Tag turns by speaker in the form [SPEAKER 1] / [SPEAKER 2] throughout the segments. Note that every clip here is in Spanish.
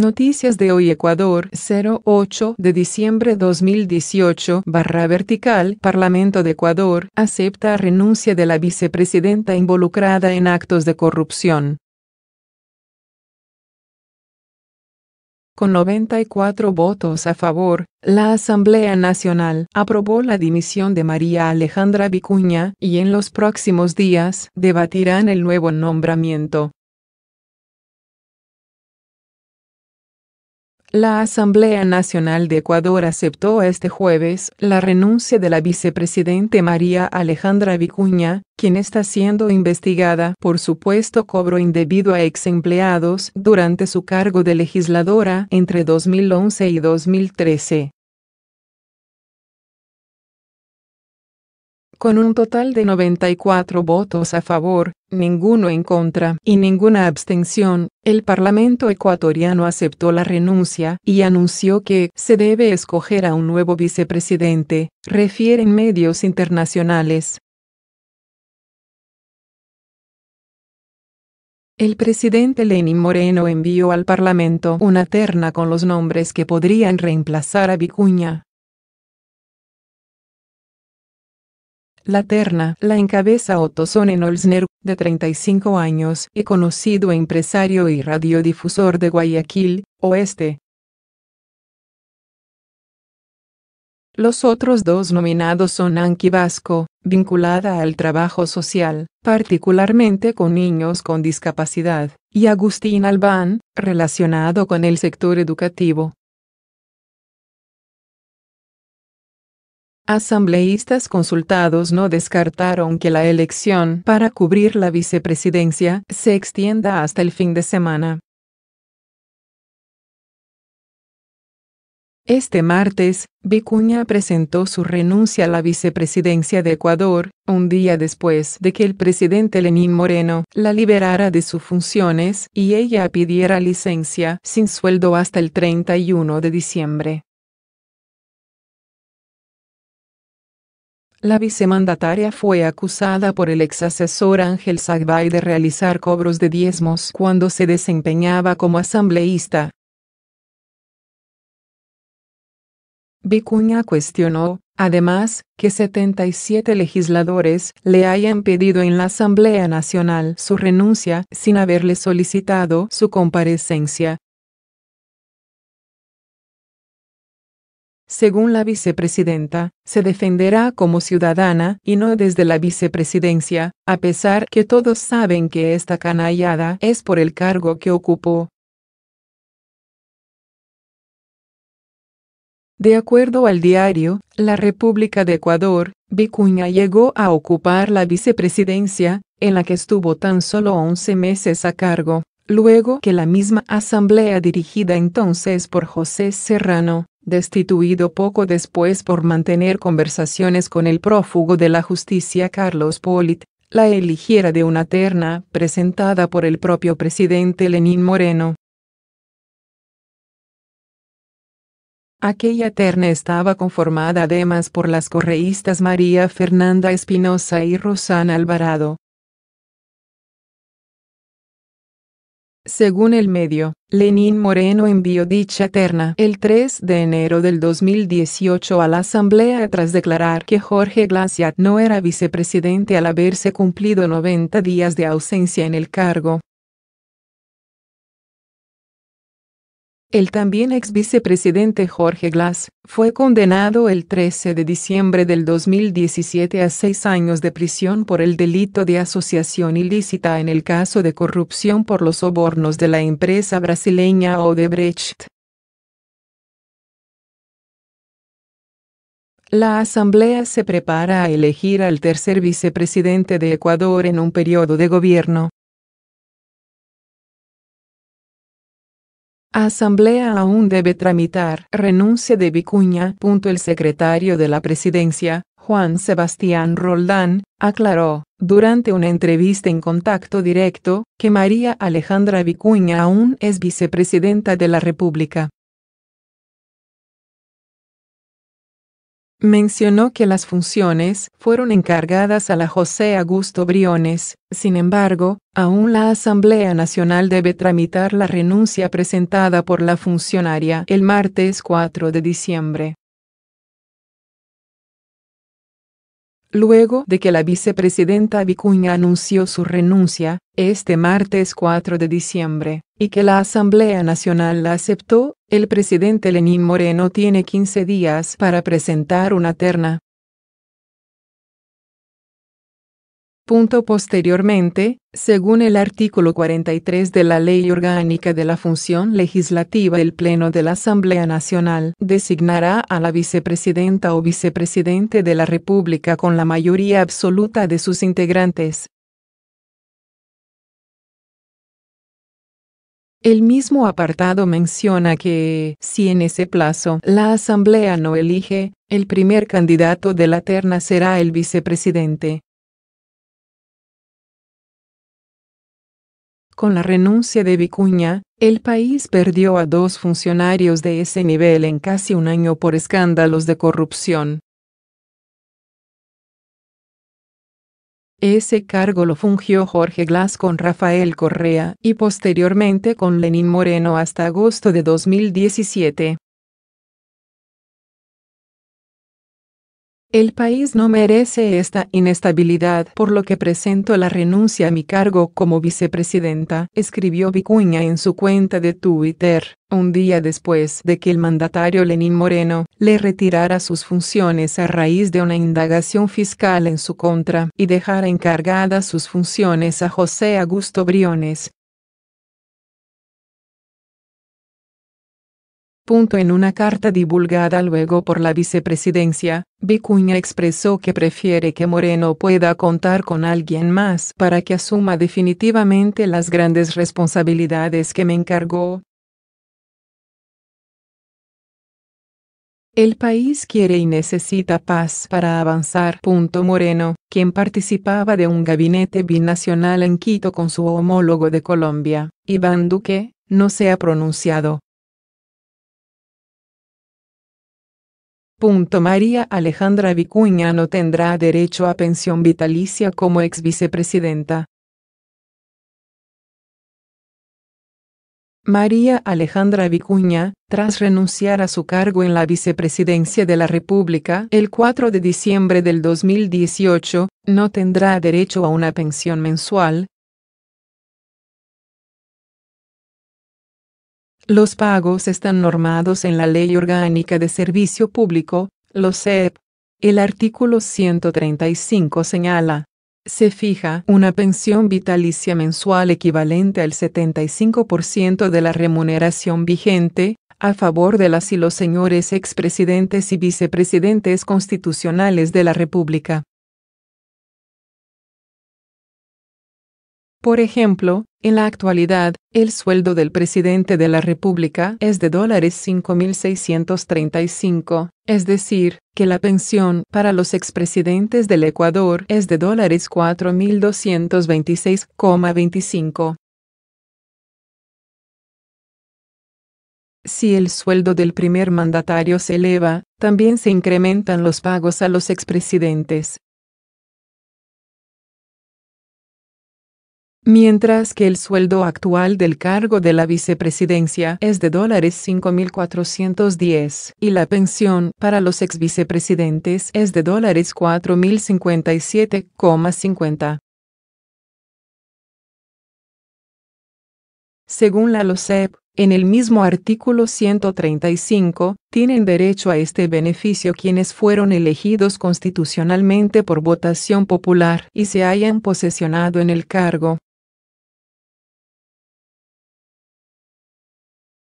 [SPEAKER 1] Noticias de hoy Ecuador 08 de diciembre 2018 barra vertical Parlamento de Ecuador acepta renuncia de la vicepresidenta involucrada en actos de corrupción. Con 94 votos a favor, la Asamblea Nacional aprobó la dimisión de María Alejandra Vicuña y en los próximos días debatirán el nuevo nombramiento. La Asamblea Nacional de Ecuador aceptó este jueves la renuncia de la vicepresidente María Alejandra Vicuña, quien está siendo investigada por supuesto cobro indebido a ex empleados durante su cargo de legisladora entre 2011 y 2013. con un total de 94 votos a favor, ninguno en contra y ninguna abstención, el Parlamento ecuatoriano aceptó la renuncia y anunció que se debe escoger a un nuevo vicepresidente, refieren medios internacionales. El presidente Lenín Moreno envió al Parlamento una terna con los nombres que podrían reemplazar a Vicuña, La terna la encabeza Otto Olsner de 35 años y conocido empresario y radiodifusor de Guayaquil, Oeste. Los otros dos nominados son Anki Vasco, vinculada al trabajo social, particularmente con niños con discapacidad, y Agustín Albán, relacionado con el sector educativo. Asambleístas consultados no descartaron que la elección para cubrir la vicepresidencia se extienda hasta el fin de semana. Este martes, Vicuña presentó su renuncia a la vicepresidencia de Ecuador, un día después de que el presidente Lenín Moreno la liberara de sus funciones y ella pidiera licencia sin sueldo hasta el 31 de diciembre. La vicemandataria fue acusada por el ex asesor Ángel Sagbay de realizar cobros de diezmos cuando se desempeñaba como asambleísta. Vicuña cuestionó, además, que 77 legisladores le hayan pedido en la Asamblea Nacional su renuncia sin haberle solicitado su comparecencia, según la vicepresidenta, se defenderá como ciudadana y no desde la vicepresidencia, a pesar que todos saben que esta canallada es por el cargo que ocupó. De acuerdo al diario La República de Ecuador, Vicuña llegó a ocupar la vicepresidencia, en la que estuvo tan solo 11 meses a cargo, luego que la misma asamblea dirigida entonces por José Serrano destituido poco después por mantener conversaciones con el prófugo de la justicia Carlos Polit, la eligiera de una terna presentada por el propio presidente Lenín Moreno. Aquella terna estaba conformada además por las correístas María Fernanda Espinosa y Rosana Alvarado, Según el medio, Lenín Moreno envió dicha terna el 3 de enero del 2018 a la Asamblea tras declarar que Jorge Glaciat no era vicepresidente al haberse cumplido 90 días de ausencia en el cargo. El también ex vicepresidente Jorge Glass fue condenado el 13 de diciembre del 2017 a seis años de prisión por el delito de asociación ilícita en el caso de corrupción por los sobornos de la empresa brasileña Odebrecht. La Asamblea se prepara a elegir al tercer vicepresidente de Ecuador en un periodo de gobierno. Asamblea aún debe tramitar renuncia de Vicuña. El secretario de la presidencia, Juan Sebastián Roldán, aclaró, durante una entrevista en contacto directo, que María Alejandra Vicuña aún es vicepresidenta de la República. mencionó que las funciones fueron encargadas a la José Augusto Briones, sin embargo, aún la Asamblea Nacional debe tramitar la renuncia presentada por la funcionaria el martes 4 de diciembre. Luego de que la vicepresidenta Vicuña anunció su renuncia, este martes 4 de diciembre, y que la Asamblea Nacional la aceptó, el presidente Lenín Moreno tiene 15 días para presentar una terna Punto posteriormente, según el artículo 43 de la Ley Orgánica de la Función Legislativa, el Pleno de la Asamblea Nacional designará a la vicepresidenta o vicepresidente de la República con la mayoría absoluta de sus integrantes. El mismo apartado menciona que, si en ese plazo la Asamblea no elige, el primer candidato de la terna será el vicepresidente. Con la renuncia de Vicuña, el país perdió a dos funcionarios de ese nivel en casi un año por escándalos de corrupción. Ese cargo lo fungió Jorge Glass con Rafael Correa y posteriormente con Lenín Moreno hasta agosto de 2017. El país no merece esta inestabilidad, por lo que presento la renuncia a mi cargo como vicepresidenta, escribió Vicuña en su cuenta de Twitter, un día después de que el mandatario Lenín Moreno le retirara sus funciones a raíz de una indagación fiscal en su contra y dejara encargadas sus funciones a José Augusto Briones, Punto en una carta divulgada luego por la vicepresidencia, Vicuña expresó que prefiere que Moreno pueda contar con alguien más para que asuma definitivamente las grandes responsabilidades que me encargó. El país quiere y necesita paz para avanzar. Punto Moreno, quien participaba de un gabinete binacional en Quito con su homólogo de Colombia, Iván Duque, no se ha pronunciado María Alejandra Vicuña no tendrá derecho a pensión vitalicia como ex vicepresidenta. María Alejandra Vicuña, tras renunciar a su cargo en la vicepresidencia de la República el 4 de diciembre del 2018, no tendrá derecho a una pensión mensual, Los pagos están normados en la Ley Orgánica de Servicio Público, SEP. El artículo 135 señala, se fija una pensión vitalicia mensual equivalente al 75% de la remuneración vigente, a favor de las y los señores expresidentes y vicepresidentes constitucionales de la República. Por ejemplo, en la actualidad, el sueldo del presidente de la República es de dólares 5.635, es decir, que la pensión para los expresidentes del Ecuador es de dólares 4.226,25. Si el sueldo del primer mandatario se eleva, también se incrementan los pagos a los expresidentes. mientras que el sueldo actual del cargo de la vicepresidencia es de dólares 5.410 y la pensión para los ex vicepresidentes es de dólares 4.057,50. Según la LOSEP, en el mismo artículo 135, tienen derecho a este beneficio quienes fueron elegidos constitucionalmente por votación popular y se hayan posesionado en el cargo,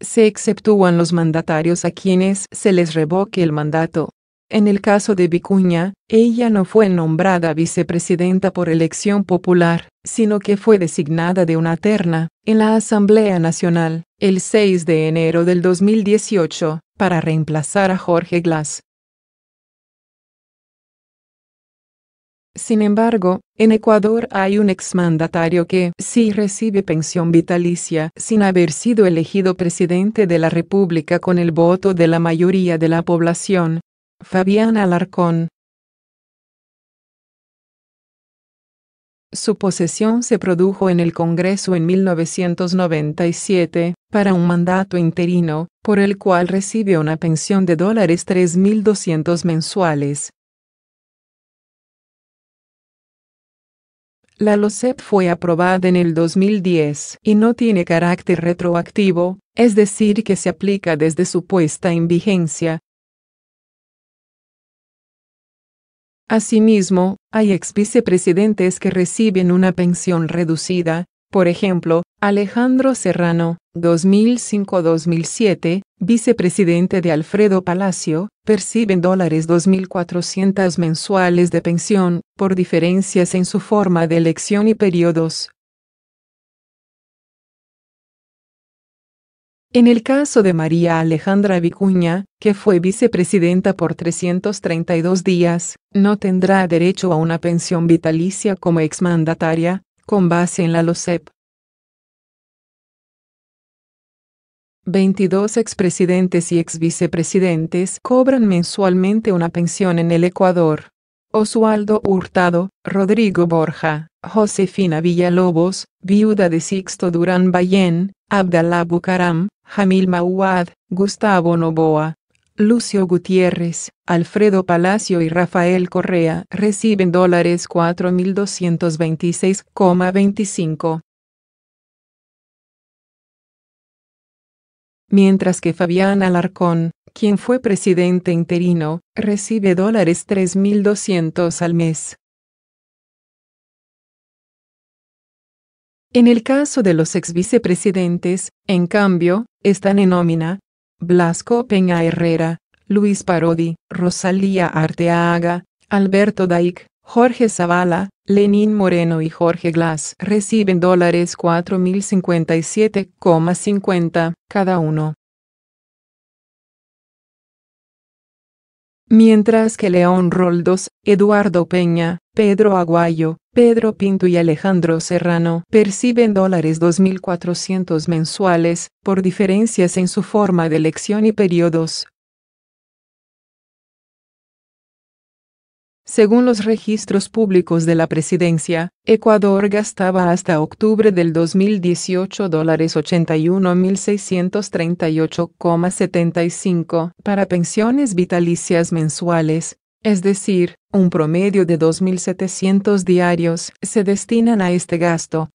[SPEAKER 1] se exceptúan los mandatarios a quienes se les revoque el mandato. En el caso de Vicuña, ella no fue nombrada vicepresidenta por elección popular, sino que fue designada de una terna, en la Asamblea Nacional, el 6 de enero del 2018, para reemplazar a Jorge Glass. Sin embargo, en Ecuador hay un exmandatario que, sí recibe pensión vitalicia sin haber sido elegido presidente de la República con el voto de la mayoría de la población, Fabián Alarcón. Su posesión se produjo en el Congreso en 1997, para un mandato interino, por el cual recibe una pensión de dólares 3.200 mensuales. La LOCEP fue aprobada en el 2010 y no tiene carácter retroactivo, es decir, que se aplica desde su puesta en vigencia. Asimismo, hay ex vicepresidentes que reciben una pensión reducida, por ejemplo, Alejandro Serrano, 2005-2007, vicepresidente de Alfredo Palacio, perciben dólares 2.400 mensuales de pensión, por diferencias en su forma de elección y periodos. En el caso de María Alejandra Vicuña, que fue vicepresidenta por 332 días, no tendrá derecho a una pensión vitalicia como exmandataria, con base en la LOSEP. 22 expresidentes y exvicepresidentes cobran mensualmente una pensión en el Ecuador. Oswaldo Hurtado, Rodrigo Borja, Josefina Villalobos, viuda de Sixto Durán Bayén, Abdalá Bucaram, Jamil Mauad, Gustavo Noboa, Lucio Gutiérrez, Alfredo Palacio y Rafael Correa reciben dólares 4.226,25. mientras que Fabián Alarcón, quien fue presidente interino, recibe dólares 3.200 al mes. En el caso de los exvicepresidentes, en cambio, están en nómina Blasco Peña Herrera, Luis Parodi, Rosalía Arteaga, Alberto Daik. Jorge Zavala, Lenín Moreno y Jorge Glass reciben dólares 4.057,50 cada uno. Mientras que León Roldos, Eduardo Peña, Pedro Aguayo, Pedro Pinto y Alejandro Serrano perciben dólares 2.400 mensuales, por diferencias en su forma de elección y periodos, Según los registros públicos de la presidencia, Ecuador gastaba hasta octubre del 2018 dólares 81.638,75 para pensiones vitalicias mensuales, es decir, un promedio de 2.700 diarios se destinan a este gasto,